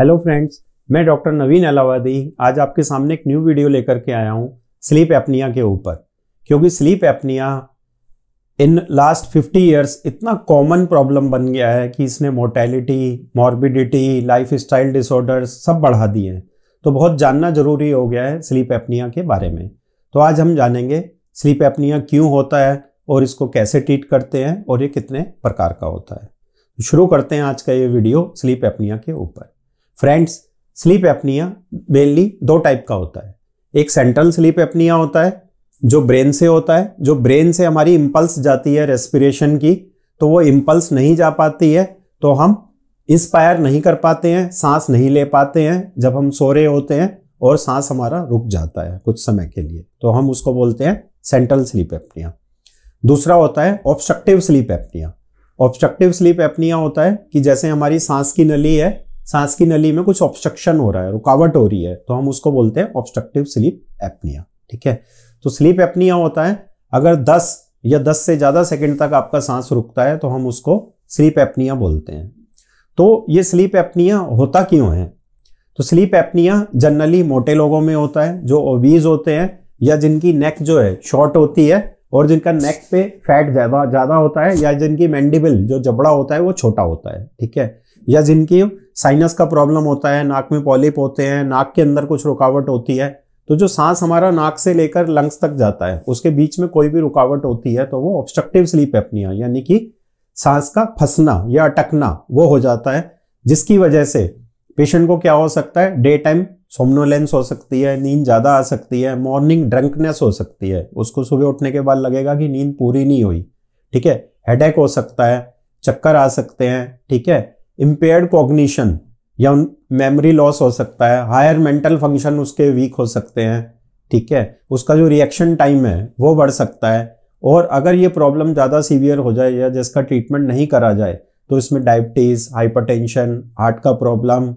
hello friends मैं doctor Naveen Alawadi आज आपके सामने एक न्यू वीडियो लेकर के आया हूँ स्लीप एपनिया के ऊपर क्योंकि sleep apnoea in last 50 years इतना कॉमन प्रॉब्लम बन गया है कि इसने mortality morbidity lifestyle disorder सब बढ़ा दिए हैं तो बहुत जानना जरूरी हो गया है स्लीप एपनिया के बारे में तो आज हम जानेंगे स्लीप एपनिया क्यों होता है और इसको कैसे ट्रीट करते हैं और ये कितने प्रकार का होता है शुरू करते हैं आज का ये वीडियो स्लीप एपनिया के ऊपर फ्रेंड्स स्लीप एपनिया मेनली दो टाइप का होता है एक सेंट्रल स्लीप एपनिया होता है जो ब्रेन से होता है जो ब्रेन से हमारी इम्पल्स जाती है रेस्पिरेशन की तो वो इम्पल्स नहीं जा पाती है तो हम इंस्पायर नहीं कर पाते हैं सांस नहीं ले पाते हैं जब हम सो रहे होते हैं और सांस हमारा रुक जाता है कुछ समय के लिए तो हम उसको बोलते हैं सेंट्रल स्लीप एपनिया दूसरा होता है obstructive sleep apnoea obstructive sleep apnoea होता है कि जैसे हमारी सांस की नली है सांस की नली में कुछ ऑब्स्ट्रक्शन हो रहा है रुकावट हो रही है तो हम उसको बोलते हैं ऑब्स्ट्रक्टिव स्लीप एपनिया ठीक है तो स्लीप एपनिया होता है अगर 10 या 10 से ज़्यादा सेकंड तक आपका सांस रुकता है तो हम उसको स्लीप एपनिया बोलते हैं तो ये स्लीप एपनिया होता क्यों है तो स्लीप एपनिया जनरली मोटे लोगों में होता है जो ओबीज होते हैं या जिनकी नेक जो है शॉर्ट होती है और जिनका नेक पे फैट ज़्यादा ज़्यादा होता है या जिनकी मैंडिबल जो जबड़ा होता है वो छोटा होता है ठीक है या जिनकी साइनस का प्रॉब्लम होता है नाक में पॉलिप होते हैं नाक के अंदर कुछ रुकावट होती है तो जो सांस हमारा नाक से लेकर लंग्स तक जाता है उसके बीच में कोई भी रुकावट होती है तो वो ऑब्स्ट्रक्टिव स्लीप एपनिया यानी कि सांस का फंसना या अटकना वो हो जाता है जिसकी वजह से पेशेंट को क्या हो सकता है डे टाइम सोमनोलेंस हो सकती है नींद ज़्यादा आ सकती है मॉर्निंग ड्रंकनेस हो सकती है उसको सुबह उठने के बाद लगेगा कि नींद पूरी नहीं हुई ठीक है हेडेक हो सकता है चक्कर आ सकते हैं ठीक है इम्पेयर्ड कॉग्निशन या मेमोरी लॉस हो सकता है हायर मेंटल फंक्शन उसके वीक हो सकते हैं ठीक है उसका जो रिएक्शन टाइम है वो बढ़ सकता है और अगर ये प्रॉब्लम ज़्यादा सीवियर हो जाए या जिसका ट्रीटमेंट नहीं करा जाए तो इसमें डायबिटीज़ हाइपरटेंशन हार्ट का प्रॉब्लम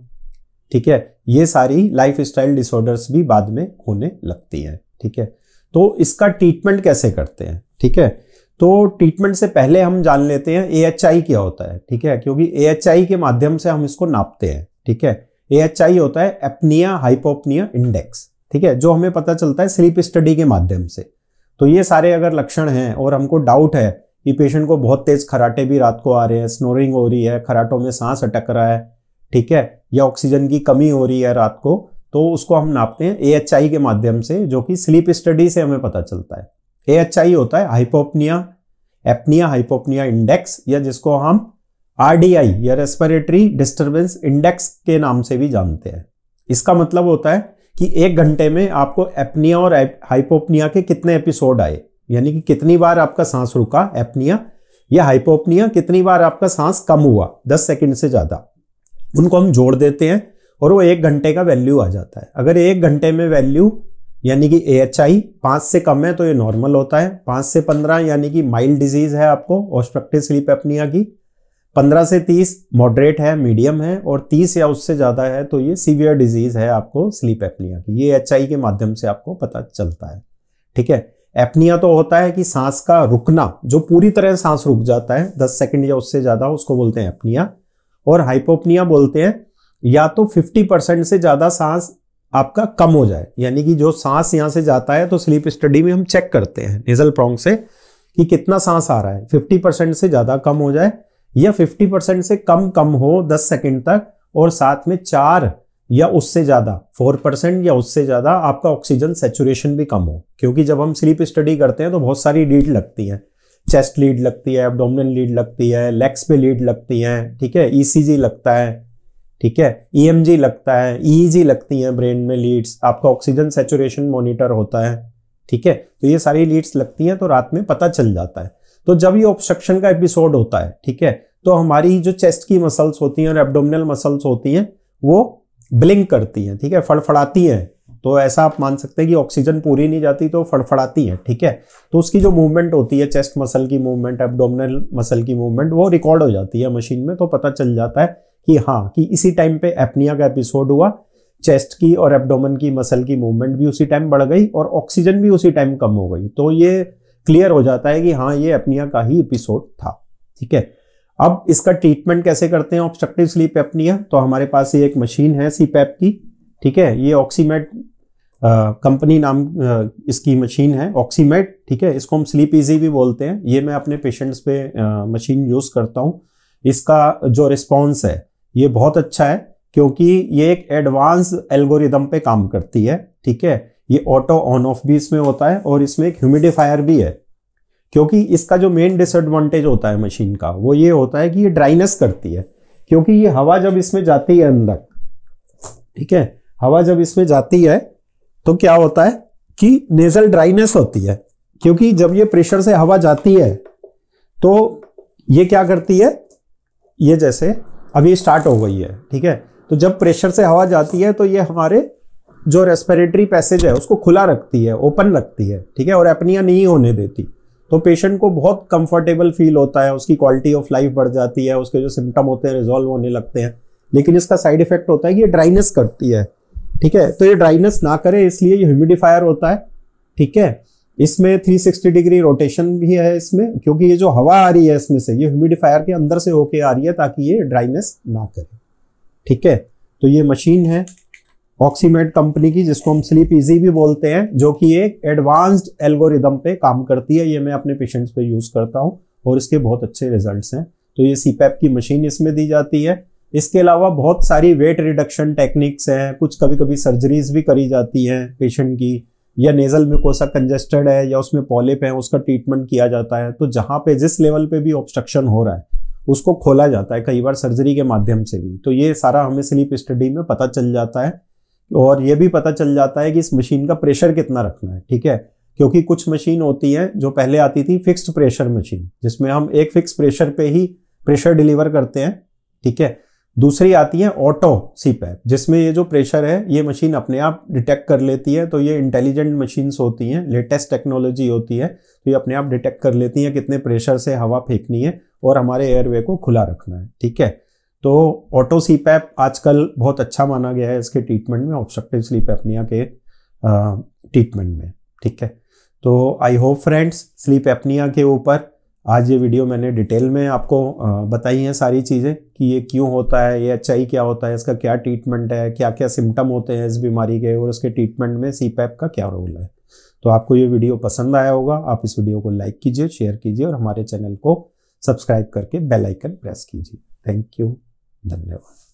ठीक है ये सारी लाइफ स्टाइल डिसऑर्डर्स भी बाद में होने लगती हैं ठीक है तो इसका ट्रीटमेंट कैसे करते हैं ठीक है तो ट्रीटमेंट से पहले हम जान लेते हैं ए क्या होता है ठीक है क्योंकि ए के माध्यम से हम इसको नापते हैं ठीक है ए होता है एपनिया हाइपोपनिया इंडेक्स ठीक है जो हमें पता चलता है स्लीप स्टडी के माध्यम से तो ये सारे अगर लक्षण हैं और हमको डाउट है कि पेशेंट को बहुत तेज खराटे भी रात को आ रहे हैं स्नोरिंग हो रही है खराटों में सांस अटक रहा है ठीक है या ऑक्सीजन की कमी हो रही है रात को तो उसको हम नापते हैं ए के माध्यम से जो कि स्लीप स्टडी से हमें पता चलता है ए एच आई होता है हाइपोपनिया एपनिया हाइपोपनिया इंडेक्स या जिसको हम आरडीआई या रेस्पिरेटरी डिस्टर्बेंस इंडेक्स के नाम से भी जानते हैं इसका मतलब होता है कि एक घंटे में आपको एपनिया और हाइपोपनिया के कितने एपिसोड आए यानी कि कितनी बार आपका सांस रुका एपनिया या हाइपोपनिया कितनी बार आपका सांस कम हुआ दस सेकेंड से ज़्यादा उनको हम जोड़ देते हैं और वो एक घंटे का वैल्यू आ जाता है अगर एक घंटे में वैल्यू यानी कि ए एच आई पाँच से कम है तो ये नॉर्मल होता है पाँच से पंद्रह यानी कि माइल्ड डिजीज़ है आपको ऑस्ट्रक्टिव स्लीप एपनिया की पंद्रह से तीस मॉडरेट है मीडियम है और तीस या उससे ज़्यादा है तो ये सीवियर डिजीज़ है आपको स्लीप एपनिया की ये एच के माध्यम से आपको पता चलता है ठीक है एपनिया तो होता है कि सांस का रुकना जो पूरी तरह सांस रुक जाता है दस सेकंड या उससे ज़्यादा उसको बोलते हैं एपनिया और हाइपोपनिया बोलते हैं या तो 50 परसेंट से ज़्यादा सांस आपका कम हो जाए यानी कि जो सांस यहाँ से जाता है तो स्लीप स्टडी में हम चेक करते हैं निजल प्रोंग से कि कितना सांस आ रहा है 50 परसेंट से ज़्यादा कम हो जाए या 50 परसेंट से कम कम हो 10 सेकंड तक और साथ में चार या उससे ज़्यादा 4 परसेंट या उससे ज़्यादा आपका ऑक्सीजन सेचुरेशन भी कम हो क्योंकि जब हम स्लीप स्टडी करते हैं तो बहुत सारी लीड लगती है चेस्ट लीड लगती है एबडोमिनल लीड लगती है लेग्स पे लीड लगती है ठीक है ईसीजी e लगता है ठीक है ई e लगता है ई e e लगती हैं ब्रेन में लीड्स आपका ऑक्सीजन सेचुरेशन मॉनिटर होता है ठीक है तो ये सारी लीड्स लगती हैं तो रात में पता चल जाता है तो जब ये ऑब्स्ट्रक्शन का एपिसोड होता है ठीक है तो हमारी जो चेस्ट की मसल्स होती हैं और एब्डोमिनल मसल्स होती हैं वो ब्लिंक करती हैं ठीक है फड़फड़ाती हैं तो ऐसा आप मान सकते हैं कि ऑक्सीजन पूरी नहीं जाती तो फड़फड़ाती है ठीक है तो उसकी जो मूवमेंट होती है चेस्ट मसल की मूवमेंट एब्डोमिनल मसल की मूवमेंट वो रिकॉर्ड हो जाती है मशीन में तो पता चल जाता है कि हाँ कि इसी टाइम पे एपनिया का एपिसोड हुआ चेस्ट की और एब्डोमन की मसल की मूवमेंट भी उसी टाइम बढ़ गई और ऑक्सीजन भी उसी टाइम कम हो गई तो ये क्लियर हो जाता है कि हाँ ये एपनिया का ही एपिसोड था ठीक है अब इसका ट्रीटमेंट कैसे करते हैं ऑब्स्ट्रक्टिव स्लीप एपनिया तो हमारे पास ये एक मशीन है सीपैप की ठीक है ये ऑक्सीमेट कंपनी नाम आ, इसकी मशीन है ऑक्सीमेट ठीक है इसको हम स्लीप इजी भी बोलते हैं ये मैं अपने पेशेंट्स पे मशीन यूज़ करता हूँ इसका जो रिस्पॉन्स है ये बहुत अच्छा है क्योंकि ये एक एडवांस एल्गोरिदम पे काम करती है ठीक है ये ऑटो ऑन ऑफ भी इसमें होता है और इसमें एक ह्यूमिडिफायर भी है क्योंकि इसका जो मेन डिसएडवांटेज होता है मशीन का वो ये होता है कि ये ड्राइनेस करती है क्योंकि ये हवा जब इसमें जाती है अंदर ठीक है हवा जब इसमें जाती है तो क्या होता है कि नेजल ड्राइनेस होती है क्योंकि जब ये प्रेशर से हवा जाती है तो ये क्या करती है ये जैसे अभी स्टार्ट हो गई है ठीक है तो जब प्रेशर से हवा जाती है तो ये हमारे जो रेस्पिरेटरी पैसेज है उसको खुला रखती है ओपन रखती है ठीक है और एपनिया नहीं होने देती तो पेशेंट को बहुत कंफर्टेबल फील होता है उसकी क्वालिटी ऑफ लाइफ बढ़ जाती है उसके जो सिम्टम होते हैं रिजॉल्व होने लगते हैं लेकिन इसका साइड इफेक्ट होता है कि ये ड्राइनेस करती है ठीक है तो ये ड्राइनेस ना करे इसलिए ये ह्यूमिडिफायर होता है ठीक है इसमें 360 डिग्री रोटेशन भी है इसमें क्योंकि ये जो हवा आ रही है इसमें से ये ह्यूमिडिफायर के अंदर से होके आ रही है ताकि ये ड्राइनेस ना करे ठीक है तो ये मशीन है ऑक्सीमेट कंपनी की जिसको हम स्लीप इजी भी बोलते हैं जो कि एक एडवांस्ड एल्गोरिदम पे काम करती है ये मैं अपने पेशेंट्स पे यूज़ करता हूँ और इसके बहुत अच्छे रिजल्ट्स हैं तो ये सीपैप की मशीन इसमें दी जाती है इसके अलावा बहुत सारी वेट रिडक्शन टेक्निक्स हैं कुछ कभी कभी सर्जरीज भी करी जाती हैं पेशेंट की या नेजल म्यूकोसा कंजेस्टेड है या उसमें पॉलिप है उसका ट्रीटमेंट किया जाता है तो जहाँ पे जिस लेवल पे भी ऑब्स्ट्रक्शन हो रहा है उसको खोला जाता है कई बार सर्जरी के माध्यम से भी तो ये सारा हमें स्लीप स्टडी में पता चल जाता है और ये भी पता चल जाता है कि इस मशीन का प्रेशर कितना रखना है ठीक है क्योंकि कुछ मशीन होती हैं जो पहले आती थी फिक्स्ड प्रेशर मशीन जिसमें हम एक फिक्स प्रेशर पे ही प्रेशर डिलीवर करते हैं ठीक है दूसरी आती है ऑटो सीपैप जिसमें ये जो प्रेशर है ये मशीन अपने आप डिटेक्ट कर लेती है तो ये इंटेलिजेंट मशीन्स होती हैं लेटेस्ट टेक्नोलॉजी होती है तो ये अपने आप डिटेक्ट कर लेती हैं कितने प्रेशर से हवा फेंकनी है और हमारे एयरवे को खुला रखना है ठीक है तो ऑटो सीपैप आजकल बहुत अच्छा माना गया है इसके ट्रीटमेंट में ऑब्स्ट्रक्टिव स्लीप एपनिया के ट्रीटमेंट में ठीक है तो I hope friends sleep apnoea के ऊपर आज ये वीडियो मैंने डिटेल में आपको बताई है सारी चीज़ें कि ये क्यों होता है ये एच अच्छा क्या होता है इसका क्या ट्रीटमेंट है क्या क्या सिम्टम होते हैं इस बीमारी के और उसके ट्रीटमेंट में सी का क्या रोल है तो आपको ये वीडियो पसंद आया होगा आप इस वीडियो को लाइक कीजिए शेयर कीजिए और हमारे चैनल को सब्सक्राइब करके बेल आइकन प्रेस कीजिए थैंक यू धन्यवाद